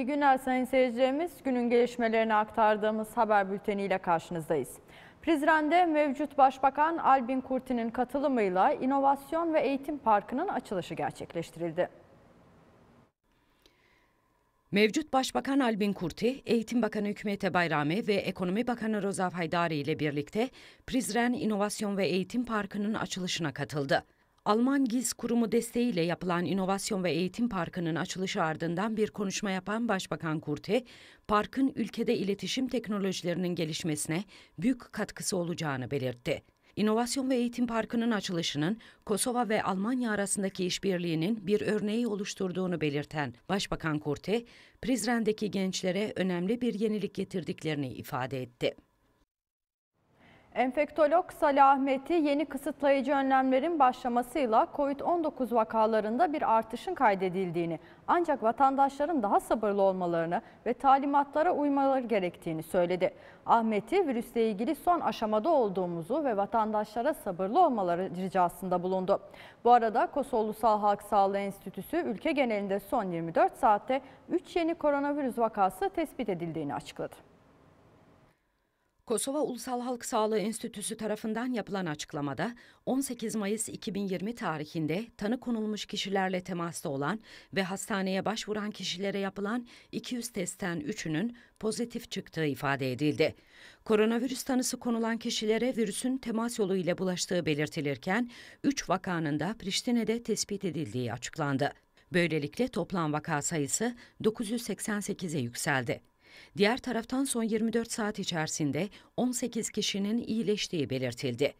İyi günler sayın seyircilerimiz. Günün gelişmelerini aktardığımız haber bülteniyle karşınızdayız. Prizren'de mevcut Başbakan Albin Kurti'nin katılımıyla İnovasyon ve Eğitim Parkı'nın açılışı gerçekleştirildi. Mevcut Başbakan Albin Kurti, Eğitim Bakanı Hükmete Bayrami ve Ekonomi Bakanı Rozaf Haydari ile birlikte Prizren İnovasyon ve Eğitim Parkı'nın açılışına katıldı. Alman GİZ kurumu desteğiyle yapılan İnovasyon ve Eğitim Parkı'nın açılışı ardından bir konuşma yapan Başbakan Kurte, parkın ülkede iletişim teknolojilerinin gelişmesine büyük katkısı olacağını belirtti. İnovasyon ve Eğitim Parkı'nın açılışının Kosova ve Almanya arasındaki işbirliğinin bir örneği oluşturduğunu belirten Başbakan Kurte, Prizren'deki gençlere önemli bir yenilik getirdiklerini ifade etti. Enfektolog Salahmeti yeni kısıtlayıcı önlemlerin başlamasıyla COVID-19 vakalarında bir artışın kaydedildiğini ancak vatandaşların daha sabırlı olmalarını ve talimatlara uymaları gerektiğini söyledi. Ahmet'i virüsle ilgili son aşamada olduğumuzu ve vatandaşlara sabırlı olmaları ricasında bulundu. Bu arada Kosovlu Sağ Halk Sağlığı Enstitüsü ülke genelinde son 24 saatte 3 yeni koronavirüs vakası tespit edildiğini açıkladı. Kosova Ulusal Halk Sağlığı Enstitüsü tarafından yapılan açıklamada 18 Mayıs 2020 tarihinde tanı konulmuş kişilerle temasta olan ve hastaneye başvuran kişilere yapılan 200 testten 3'ünün pozitif çıktığı ifade edildi. Koronavirüs tanısı konulan kişilere virüsün temas yoluyla bulaştığı belirtilirken 3 vakanın da Priştine'de tespit edildiği açıklandı. Böylelikle toplam vaka sayısı 988'e yükseldi. Diğer taraftan son 24 saat içerisinde 18 kişinin iyileştiği belirtildi.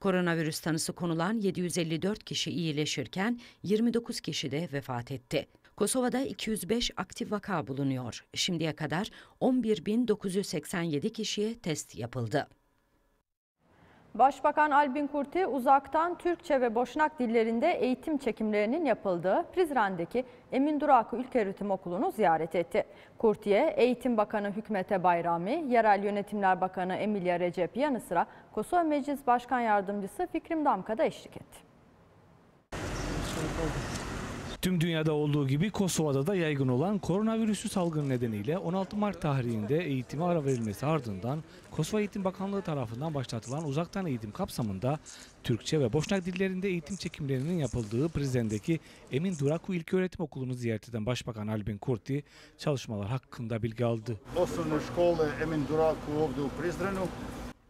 Koronavirüs tanısı konulan 754 kişi iyileşirken 29 kişi de vefat etti. Kosova'da 205 aktif vaka bulunuyor. Şimdiye kadar 11.987 kişiye test yapıldı. Başbakan Albin Kurti uzaktan Türkçe ve Boşnak dillerinde eğitim çekimlerinin yapıldığı Prizren'deki Emin Durak Ülke Eğitim Okulu'nu ziyaret etti. Kurti'ye Eğitim Bakanı Hükmete Bayrami, Yerel Yönetimler Bakanı Emilia Recep yanı sıra Kosova Meclis Başkan Yardımcısı Fikrim Damka da eşlik etti. Tüm dünyada olduğu gibi Kosova'da da yaygın olan koronavirüsü salgını nedeniyle 16 Mart tarihinde eğitime ara verilmesi ardından Kosova Eğitim Bakanlığı tarafından başlatılan uzaktan eğitim kapsamında Türkçe ve Boşnak dillerinde eğitim çekimlerinin yapıldığı Prizren'deki Emin Duraku İlköğretim Okulu'nu ziyaret eden Başbakan Albin Kurti çalışmalar hakkında bilgi aldı. Osnovne škole Emin Duraku ovde u Prizrenu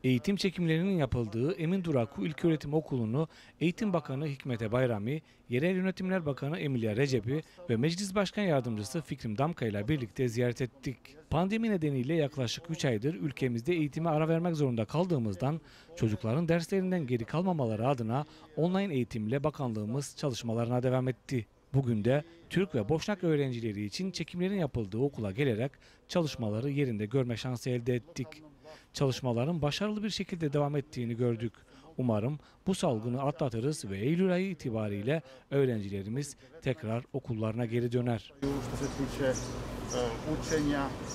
Eğitim çekimlerinin yapıldığı Emin Duraku İlköğretim Okulu'nu Eğitim Bakanı Hikmet Bayrami, Yerel Yönetimler Bakanı Emilia Recepi ve Meclis Başkan Yardımcısı Fikrim Damka ile birlikte ziyaret ettik. Pandemi nedeniyle yaklaşık 3 aydır ülkemizde eğitime ara vermek zorunda kaldığımızdan çocukların derslerinden geri kalmamaları adına online eğitimle bakanlığımız çalışmalarına devam etti. Bugün de Türk ve Boşnak öğrencileri için çekimlerin yapıldığı okula gelerek çalışmaları yerinde görme şansı elde ettik çalışmaların başarılı bir şekilde devam ettiğini gördük. Umarım bu salgını atlatırız ve Eylül ayı itibariyle öğrencilerimiz tekrar okullarına geri döner.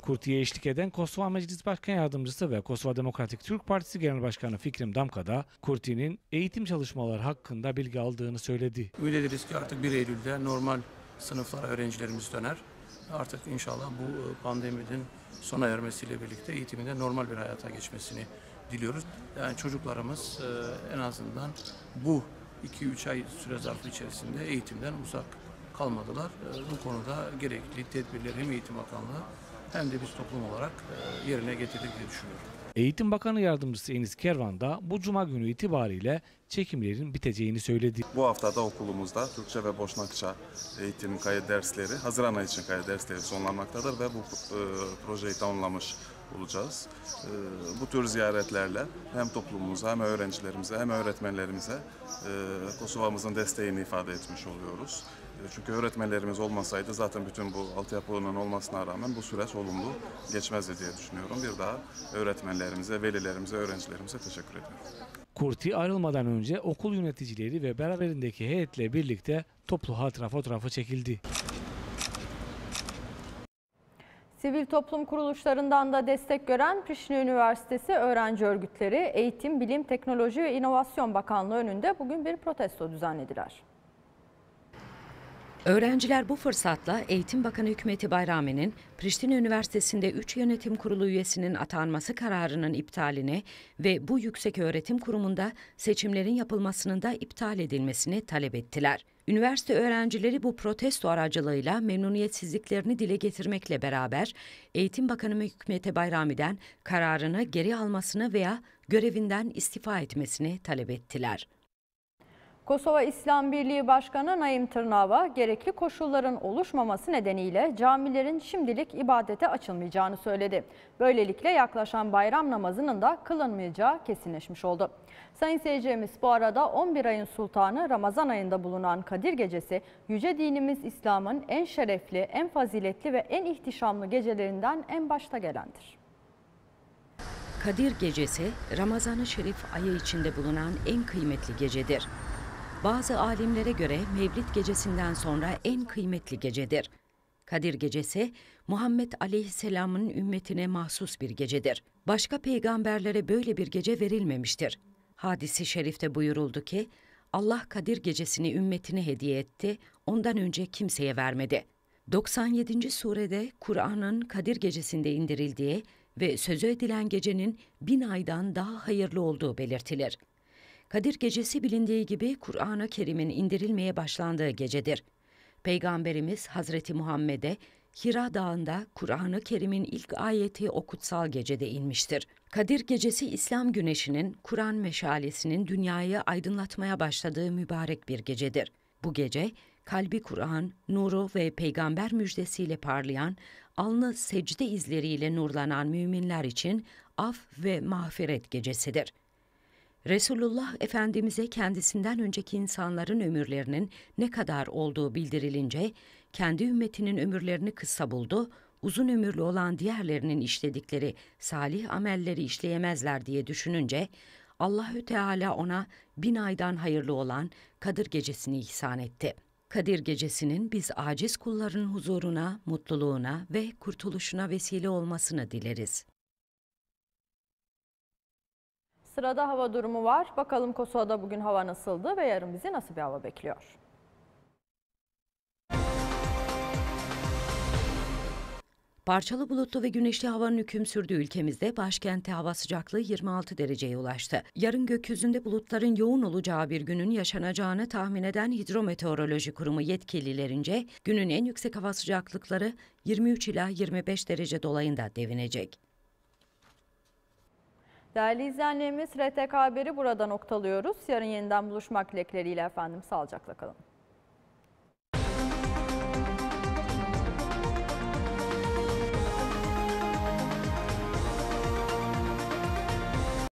Kurti'ye eşlik eden Kosova Meclis Başkan Yardımcısı ve Kosova Demokratik Türk Partisi Genel Başkanı Fikrim Damka da Kurti'nin eğitim çalışmaları hakkında bilgi aldığını söyledi. Ümit ederiz ki artık 1 Eylül'de normal sınıflara öğrencilerimiz döner artık inşallah bu e, pandeminin sona ermesiyle birlikte eğitiminde normal bir hayata geçmesini diliyoruz. Yani çocuklarımız e, en azından bu 2-3 ay süre zarfı içerisinde eğitimden uzak kalmadılar. E, bu konuda gerekli tedbirleri hem Eğitim Bakanlığı hem de biz toplum olarak yerine getirdik diye düşünüyorum. Eğitim Bakanı Yardımcısı Enis Kervan da bu cuma günü itibariyle çekimlerin biteceğini söyledi. Bu haftada okulumuzda Türkçe ve Boşnakça eğitim kayıt dersleri, Haziran ayı için kayıt dersleri sonlanmaktadır ve bu e, projeyi tamamlamış olacağız. E, bu tür ziyaretlerle hem toplumumuza hem öğrencilerimize hem öğretmenlerimize e, Kosova'mızın desteğini ifade etmiş oluyoruz. E, çünkü öğretmenlerimiz olmasaydı zaten bütün bu altyapının olmasına rağmen bu süreç olumlu geçmezdi diye düşünüyorum. Bir daha öğretmenlerimize, velilerimize, öğrencilerimize teşekkür ediyorum. Kurti ayrılmadan önce okul yöneticileri ve beraberindeki heyetle birlikte toplu hatıra fotoğrafı çekildi. Sivil toplum kuruluşlarından da destek gören Prişine Üniversitesi öğrenci örgütleri Eğitim, Bilim, Teknoloji ve İnovasyon Bakanlığı önünde bugün bir protesto düzenlediler. Öğrenciler bu fırsatla Eğitim Bakanı Hükmeti Bayrami'nin Priştine Üniversitesi'nde 3 yönetim kurulu üyesinin atanması kararının iptalini ve bu yüksek öğretim kurumunda seçimlerin yapılmasının da iptal edilmesini talep ettiler. Üniversite öğrencileri bu protesto aracılığıyla memnuniyetsizliklerini dile getirmekle beraber Eğitim Bakanı Hükmete Bayrami'den kararını geri almasını veya görevinden istifa etmesini talep ettiler. Kosova İslam Birliği Başkanı Naim Tırnava gerekli koşulların oluşmaması nedeniyle camilerin şimdilik ibadete açılmayacağını söyledi. Böylelikle yaklaşan bayram namazının da kılınmayacağı kesinleşmiş oldu. Sayın seyircimiz bu arada 11 ayın sultanı Ramazan ayında bulunan Kadir Gecesi, yüce dinimiz İslam'ın en şerefli, en faziletli ve en ihtişamlı gecelerinden en başta gelendir. Kadir Gecesi, Ramazan-ı Şerif ayı içinde bulunan en kıymetli gecedir. Bazı alimlere göre Mevlid gecesinden sonra en kıymetli gecedir. Kadir gecesi Muhammed Aleyhisselam'ın ümmetine mahsus bir gecedir. Başka peygamberlere böyle bir gece verilmemiştir. Hadisi şerifte buyuruldu ki Allah Kadir gecesini ümmetine hediye etti, ondan önce kimseye vermedi. 97. surede Kur'an'ın Kadir gecesinde indirildiği ve sözü edilen gecenin bin aydan daha hayırlı olduğu belirtilir. Kadir Gecesi bilindiği gibi Kur'an-ı Kerim'in indirilmeye başlandığı gecedir. Peygamberimiz Hazreti Muhammed'e Hira Dağı'nda Kur'an-ı Kerim'in ilk ayeti okutsal gecede inmiştir. Kadir Gecesi İslam güneşinin, Kur'an meşalesinin dünyayı aydınlatmaya başladığı mübarek bir gecedir. Bu gece kalbi Kur'an, nuru ve peygamber müjdesiyle parlayan, alnı secde izleriyle nurlanan müminler için af ve mağfiret gecesidir. Resulullah Efendimiz'e kendisinden önceki insanların ömürlerinin ne kadar olduğu bildirilince, kendi ümmetinin ömürlerini kısa buldu, uzun ömürlü olan diğerlerinin işledikleri salih amelleri işleyemezler diye düşününce, Allahü Teala ona bin aydan hayırlı olan Kadir Gecesini ihsan etti. Kadir Gecesi'nin biz aciz kulların huzuruna, mutluluğuna ve kurtuluşuna vesile olmasını dileriz. Sırada hava durumu var. Bakalım Kosova'da bugün hava nasıldı ve yarın bizi nasıl bir hava bekliyor? Parçalı bulutlu ve güneşli havanın hüküm sürdüğü ülkemizde başkentte hava sıcaklığı 26 dereceye ulaştı. Yarın gökyüzünde bulutların yoğun olacağı bir günün yaşanacağını tahmin eden Hidrometeoroloji Kurumu yetkililerince günün en yüksek hava sıcaklıkları 23 ila 25 derece dolayında devinecek. Değerli izleyenlerimiz RTK Haber'i burada noktalıyoruz. Yarın yeniden buluşmak dilekleriyle efendim. Sağlıcakla kalın.